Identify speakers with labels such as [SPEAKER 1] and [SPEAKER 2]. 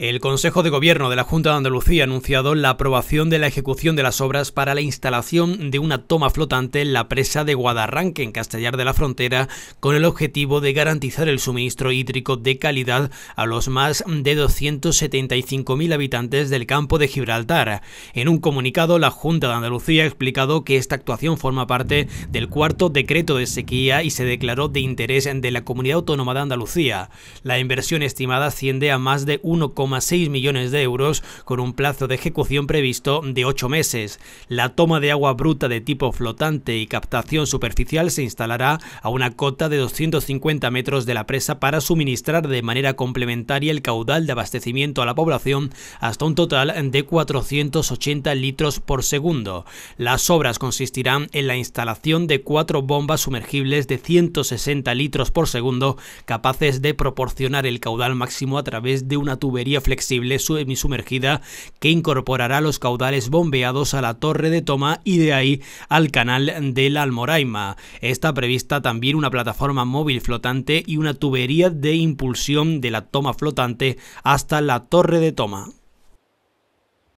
[SPEAKER 1] El Consejo de Gobierno de la Junta de Andalucía ha anunciado la aprobación de la ejecución de las obras para la instalación de una toma flotante en la presa de Guadarranque, en Castellar de la Frontera, con el objetivo de garantizar el suministro hídrico de calidad a los más de 275.000 habitantes del campo de Gibraltar. En un comunicado, la Junta de Andalucía ha explicado que esta actuación forma parte del cuarto decreto de sequía y se declaró de interés de la Comunidad Autónoma de Andalucía. La inversión estimada asciende a más de 1,5 6 millones de euros con un plazo de ejecución previsto de 8 meses. La toma de agua bruta de tipo flotante y captación superficial se instalará a una cota de 250 metros de la presa para suministrar de manera complementaria el caudal de abastecimiento a la población hasta un total de 480 litros por segundo. Las obras consistirán en la instalación de cuatro bombas sumergibles de 160 litros por segundo capaces de proporcionar el caudal máximo a través de una tubería flexible semi-sumergida que incorporará los caudales bombeados a la torre de toma y de ahí al canal de la Almoraima. Está prevista también una plataforma móvil flotante y una tubería de impulsión de la toma flotante hasta la torre de toma.